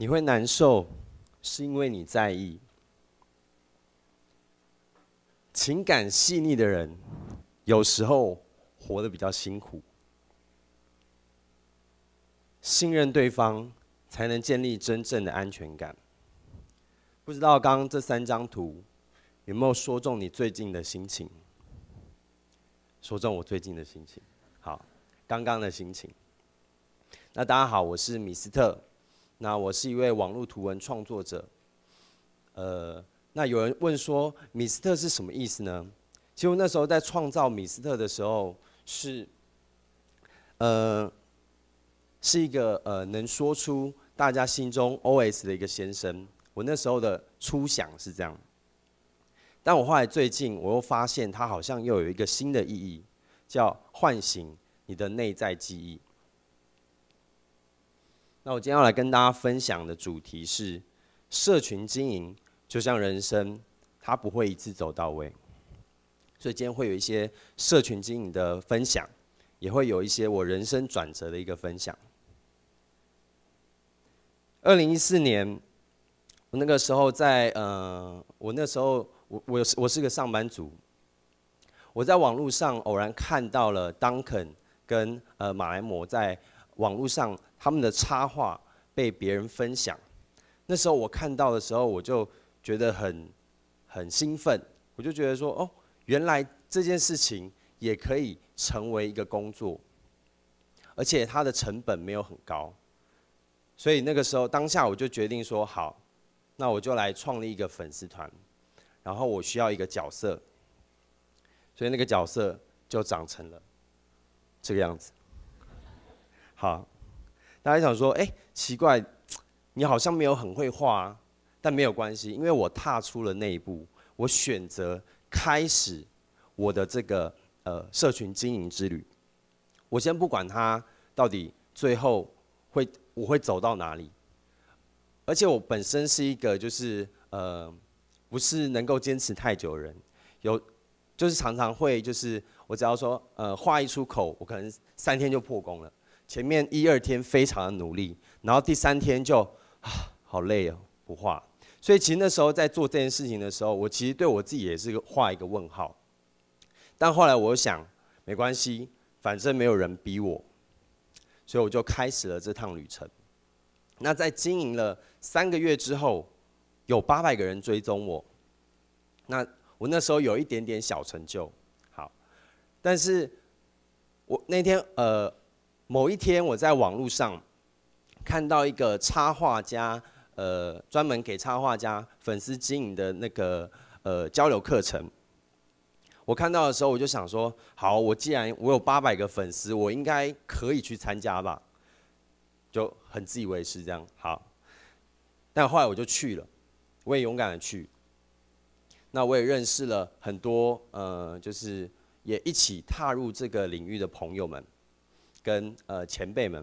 你会难受，是因为你在意。情感细腻的人，有时候活得比较辛苦。信任对方，才能建立真正的安全感。不知道刚刚这三张图，有没有说中你最近的心情？说中我最近的心情，好，刚刚的心情。那大家好，我是米斯特。那我是一位网络图文创作者，呃，那有人问说“米斯特”是什么意思呢？其实那时候在创造“米斯特”的时候，是呃是一个呃能说出大家心中 OS 的一个先生。我那时候的初想是这样，但我后来最近我又发现，他好像又有一个新的意义，叫唤醒你的内在记忆。那我今天要来跟大家分享的主题是，社群经营就像人生，它不会一次走到位，所以今天会有一些社群经营的分享，也会有一些我人生转折的一个分享。二零一四年，我那个时候在呃，我那时候我我我是个上班族，我在网络上偶然看到了 Duncan 跟呃马来摩在。网络上他们的插画被别人分享，那时候我看到的时候，我就觉得很很兴奋，我就觉得说，哦，原来这件事情也可以成为一个工作，而且它的成本没有很高，所以那个时候当下我就决定说，好，那我就来创立一个粉丝团，然后我需要一个角色，所以那个角色就长成了这个样子。好，大家想说，哎，奇怪，你好像没有很会画，但没有关系，因为我踏出了那一步，我选择开始我的这个呃社群经营之旅。我先不管他到底最后会我会走到哪里，而且我本身是一个就是呃不是能够坚持太久的人，有就是常常会就是我只要说呃话一出口，我可能三天就破功了。前面一二天非常的努力，然后第三天就啊好累哦，不画。所以其实那时候在做这件事情的时候，我其实对我自己也是画一个问号。但后来我想，没关系，反正没有人逼我，所以我就开始了这趟旅程。那在经营了三个月之后，有八百个人追踪我。那我那时候有一点点小成就，好，但是我那天呃。某一天，我在网络上看到一个插画家，呃，专门给插画家粉丝经营的那个呃交流课程。我看到的时候，我就想说：好，我既然我有八百个粉丝，我应该可以去参加吧，就很自以为是这样。好，但后来我就去了，我也勇敢的去。那我也认识了很多呃，就是也一起踏入这个领域的朋友们。跟呃前辈们，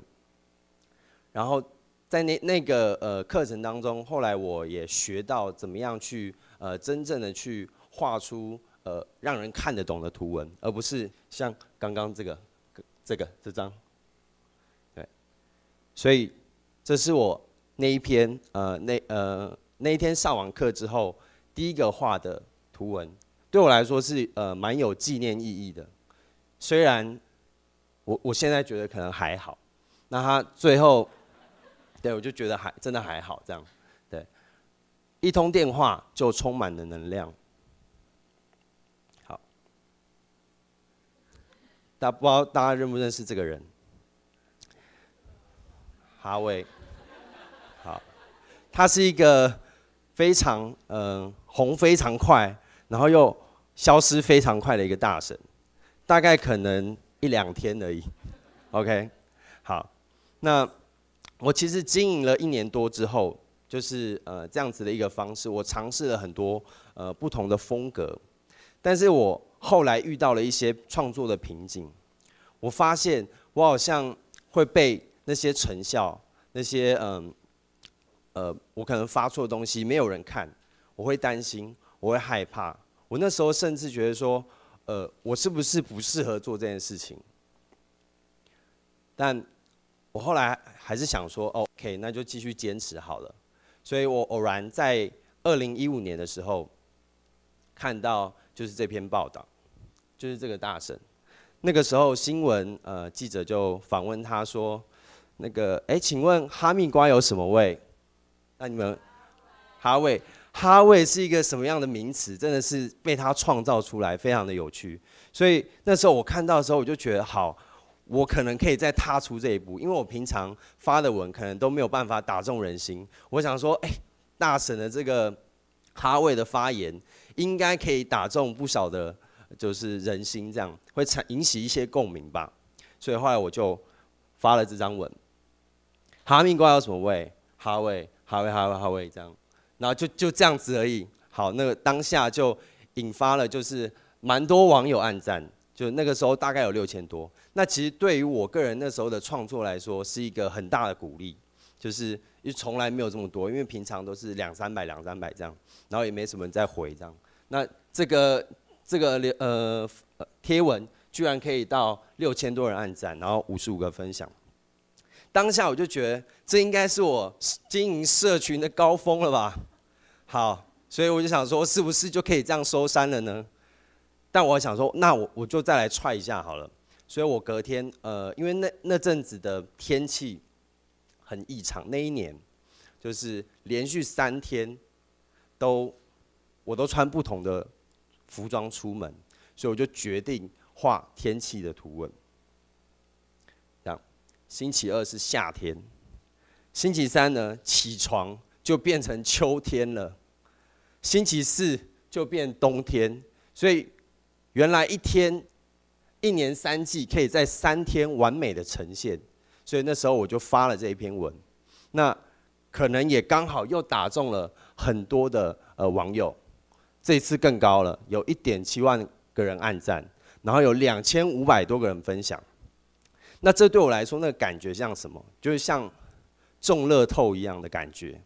然后在那那个呃课程当中，后来我也学到怎么样去呃真正的去画出呃让人看得懂的图文，而不是像刚刚这个这个这张，对，所以这是我那一篇呃那呃那一天上完课之后第一个画的图文，对我来说是呃蛮有纪念意义的，虽然。我我现在觉得可能还好，那他最后，对，我就觉得还真的还好这样，对，一通电话就充满了能量。好，大不知道大家认不认识这个人，哈维，好，他是一个非常嗯红非常快，然后又消失非常快的一个大神，大概可能。一两天而已，OK，好，那我其实经营了一年多之后，就是呃这样子的一个方式。我尝试了很多呃不同的风格，但是我后来遇到了一些创作的瓶颈。我发现我好像会被那些成效，那些嗯呃，我可能发错东西，没有人看，我会担心，我会害怕。我那时候甚至觉得说。呃，我是不是不适合做这件事情？但我后来还是想说，OK，那就继续坚持好了。所以我偶然在二零一五年的时候，看到就是这篇报道，就是这个大神。那个时候新闻呃记者就访问他说，那个哎，请问哈密瓜有什么味？那你们哈味？哈味是一个什么样的名词？真的是被他创造出来，非常的有趣。所以那时候我看到的时候，我就觉得好，我可能可以再踏出这一步，因为我平常发的文可能都没有办法打中人心。我想说，哎，大神的这个哈味的发言，应该可以打中不少的，就是人心，这样会产引起一些共鸣吧。所以后来我就发了这张文。哈密瓜有什么味？哈味，哈味，哈味，哈味，这样。然后就就这样子而已。好，那个当下就引发了就是蛮多网友暗赞，就那个时候大概有六千多。那其实对于我个人那时候的创作来说，是一个很大的鼓励，就是因为从来没有这么多，因为平常都是两三百、两三百这样，然后也没什么人在回这样。那这个这个呃贴文居然可以到六千多人暗赞，然后五十五个分享。当下我就觉得这应该是我经营社群的高峰了吧，好，所以我就想说，是不是就可以这样收山了呢？但我想说，那我我就再来踹一下好了。所以，我隔天，呃，因为那那阵子的天气很异常，那一年就是连续三天都我都穿不同的服装出门，所以我就决定画天气的图文。星期二是夏天，星期三呢起床就变成秋天了，星期四就变冬天，所以原来一天一年三季可以在三天完美的呈现，所以那时候我就发了这一篇文，那可能也刚好又打中了很多的呃网友，这次更高了，有一点七万个人按赞，然后有两千五百多个人分享。那这对我来说，那个感觉像什么？就是像中乐透一样的感觉。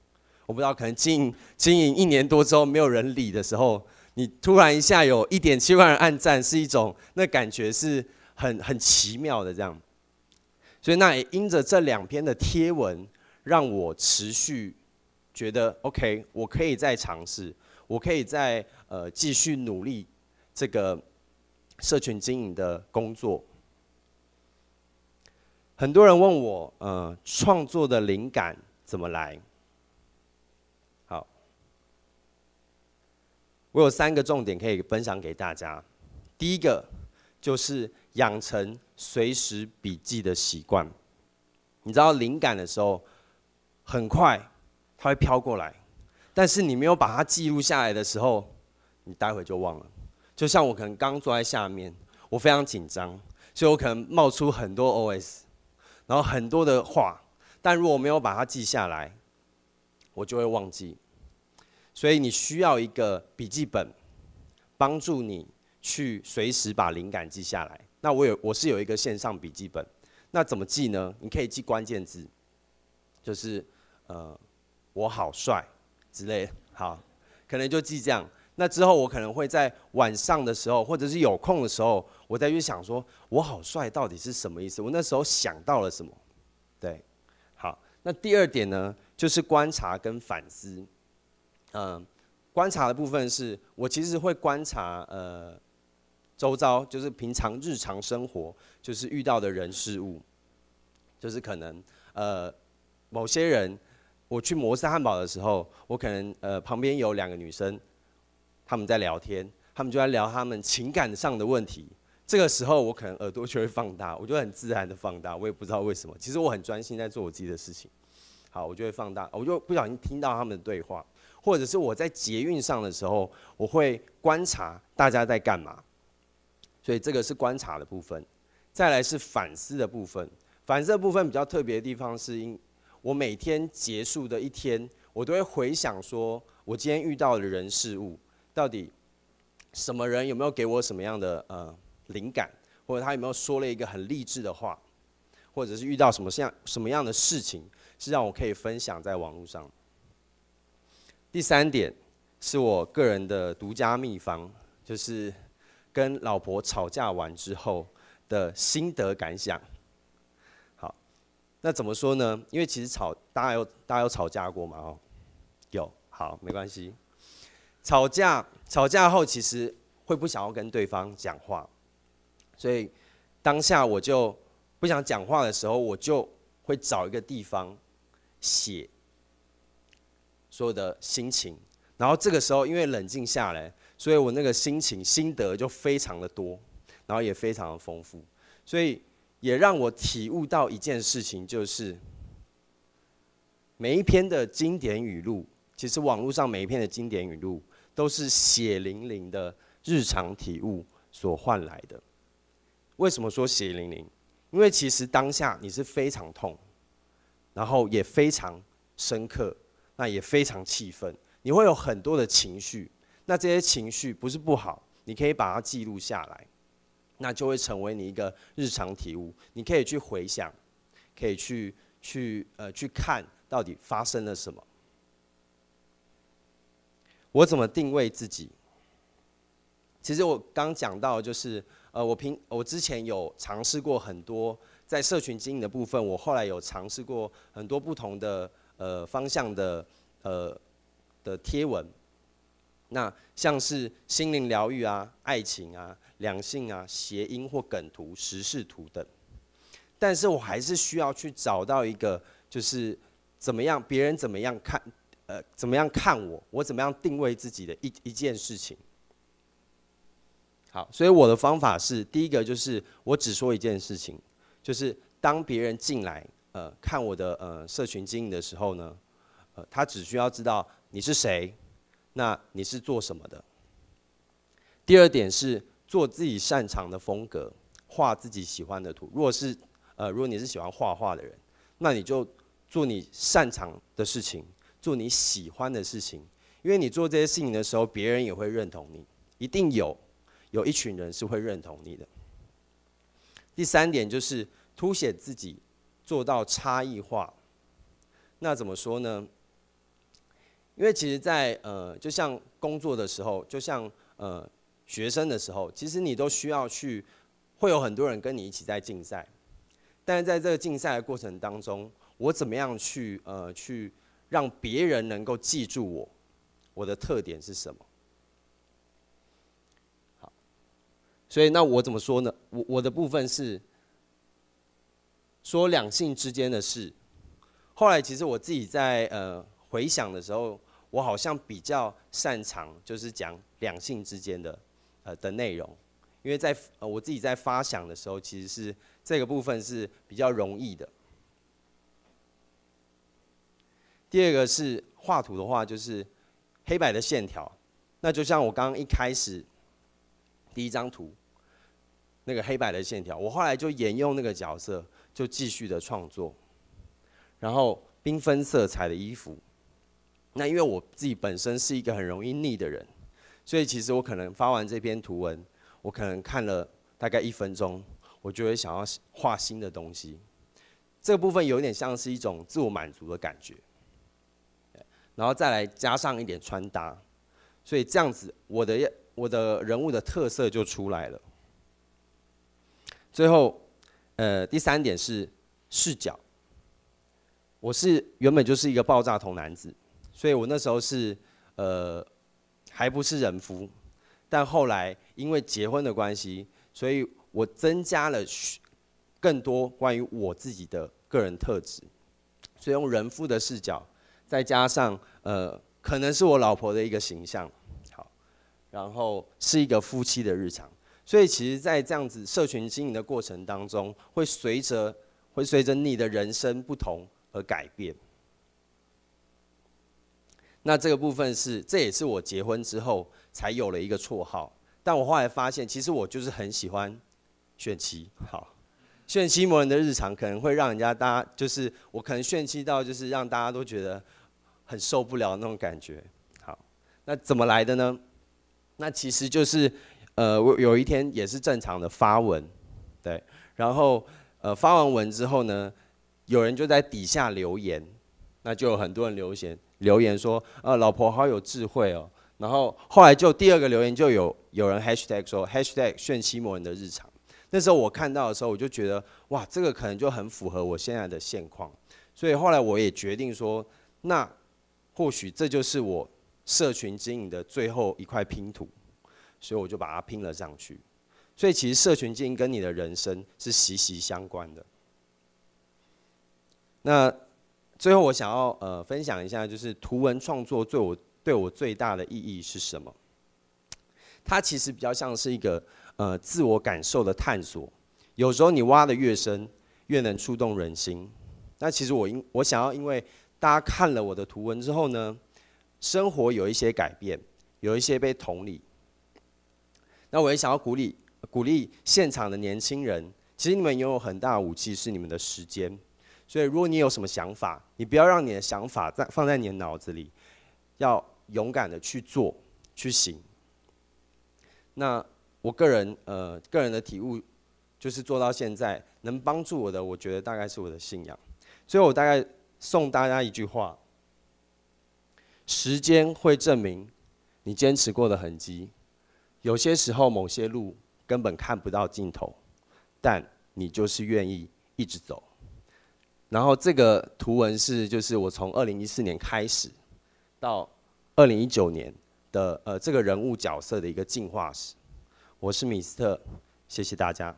我不知道，可能经营经营一年多之后，没有人理的时候，你突然一下有一点七万人按赞，是一种那感觉是很很奇妙的这样。所以那也因着这两篇的贴文，让我持续觉得 OK，我可以再尝试，我可以再呃继续努力这个社群经营的工作。很多人问我，呃，创作的灵感怎么来？好，我有三个重点可以分享给大家。第一个就是养成随时笔记的习惯。你知道灵感的时候，很快它会飘过来，但是你没有把它记录下来的时候，你待会就忘了。就像我可能刚坐在下面，我非常紧张，所以我可能冒出很多 OS。然后很多的话，但如果我没有把它记下来，我就会忘记。所以你需要一个笔记本，帮助你去随时把灵感记下来。那我有，我是有一个线上笔记本。那怎么记呢？你可以记关键字，就是呃，我好帅之类。好，可能就记这样。那之后，我可能会在晚上的时候，或者是有空的时候，我再去想说，我好帅到底是什么意思？我那时候想到了什么？对，好。那第二点呢，就是观察跟反思。嗯，观察的部分是我其实会观察呃，周遭就是平常日常生活，就是遇到的人事物，就是可能呃某些人，我去摩斯汉堡的时候，我可能呃旁边有两个女生。他们在聊天，他们就在聊他们情感上的问题。这个时候，我可能耳朵就会放大，我就很自然的放大，我也不知道为什么。其实我很专心在做我自己的事情。好，我就会放大，我就不小心听到他们的对话，或者是我在捷运上的时候，我会观察大家在干嘛。所以这个是观察的部分，再来是反思的部分。反思的部分比较特别的地方是，因我每天结束的一天，我都会回想说，我今天遇到的人事物。到底什么人有没有给我什么样的呃灵感，或者他有没有说了一个很励志的话，或者是遇到什么像什么样的事情是让我可以分享在网络上？第三点是我个人的独家秘方，就是跟老婆吵架完之后的心得感想。好，那怎么说呢？因为其实吵大家有大家有吵架过嘛？哦，有，好，没关系。吵架，吵架后其实会不想要跟对方讲话，所以当下我就不想讲话的时候，我就会找一个地方写所有的心情。然后这个时候因为冷静下来，所以我那个心情心得就非常的多，然后也非常的丰富，所以也让我体悟到一件事情，就是每一篇的经典语录，其实网络上每一篇的经典语录。都是血淋淋的日常体悟所换来的。为什么说血淋淋？因为其实当下你是非常痛，然后也非常深刻，那也非常气愤，你会有很多的情绪。那这些情绪不是不好，你可以把它记录下来，那就会成为你一个日常体悟。你可以去回想，可以去去呃去看到底发生了什么。我怎么定位自己？其实我刚讲到，就是呃，我平我之前有尝试过很多在社群经营的部分，我后来有尝试过很多不同的呃方向的呃的贴文，那像是心灵疗愈啊、爱情啊、两性啊、谐音或梗图、时事图等，但是我还是需要去找到一个，就是怎么样别人怎么样看。呃，怎么样看我？我怎么样定位自己的一一件事情？好，所以我的方法是，第一个就是我只说一件事情，就是当别人进来，呃，看我的呃社群经营的时候呢，呃，他只需要知道你是谁，那你是做什么的。第二点是做自己擅长的风格，画自己喜欢的图。如果是呃，如果你是喜欢画画的人，那你就做你擅长的事情。做你喜欢的事情，因为你做这些事情的时候，别人也会认同你。一定有有一群人是会认同你的。第三点就是凸显自己，做到差异化。那怎么说呢？因为其实，在呃，就像工作的时候，就像呃学生的时候，其实你都需要去，会有很多人跟你一起在竞赛。但是在这个竞赛的过程当中，我怎么样去呃去？让别人能够记住我，我的特点是什么？好，所以那我怎么说呢？我我的部分是说两性之间的事。后来其实我自己在呃回想的时候，我好像比较擅长就是讲两性之间的呃的内容，因为在呃我自己在发想的时候，其实是这个部分是比较容易的。第二个是画图的话，就是黑白的线条，那就像我刚刚一开始第一张图那个黑白的线条，我后来就沿用那个角色，就继续的创作，然后缤纷色彩的衣服。那因为我自己本身是一个很容易腻的人，所以其实我可能发完这篇图文，我可能看了大概一分钟，我就会想要画新的东西。这个部分有点像是一种自我满足的感觉。然后再来加上一点穿搭，所以这样子，我的我的人物的特色就出来了。最后，呃，第三点是视角。我是原本就是一个爆炸头男子，所以我那时候是呃还不是人夫，但后来因为结婚的关系，所以我增加了更多关于我自己的个人特质，所以用人夫的视角。再加上，呃，可能是我老婆的一个形象，好，然后是一个夫妻的日常，所以其实，在这样子社群经营的过程当中，会随着会随着你的人生不同而改变。那这个部分是，这也是我结婚之后才有了一个绰号，但我后来发现，其实我就是很喜欢炫妻。好，炫妻魔人的日常可能会让人家大家，就是我可能炫妻到，就是让大家都觉得。很受不了那种感觉。好，那怎么来的呢？那其实就是，呃，我有一天也是正常的发文，对，然后呃发完文之后呢，有人就在底下留言，那就有很多人留言留言说，呃，老婆好有智慧哦。然后后来就第二个留言就有有人 #hashtag 说 #hashtag 炫妻摩人的日常。那时候我看到的时候，我就觉得哇，这个可能就很符合我现在的现况。所以后来我也决定说，那。或许这就是我社群经营的最后一块拼图，所以我就把它拼了上去。所以其实社群经营跟你的人生是息息相关的。那最后我想要呃分享一下，就是图文创作对我对我最大的意义是什么？它其实比较像是一个呃自我感受的探索。有时候你挖的越深，越能触动人心。那其实我因我想要因为。大家看了我的图文之后呢，生活有一些改变，有一些被同理。那我也想要鼓励鼓励现场的年轻人，其实你们拥有很大的武器是你们的时间，所以如果你有什么想法，你不要让你的想法在放在你的脑子里，要勇敢的去做去行。那我个人呃个人的体悟，就是做到现在能帮助我的，我觉得大概是我的信仰，所以我大概。送大家一句话：时间会证明你坚持过的痕迹。有些时候，某些路根本看不到尽头，但你就是愿意一直走。然后这个图文是，就是我从二零一四年开始到二零一九年的呃这个人物角色的一个进化史。我是米斯特，谢谢大家。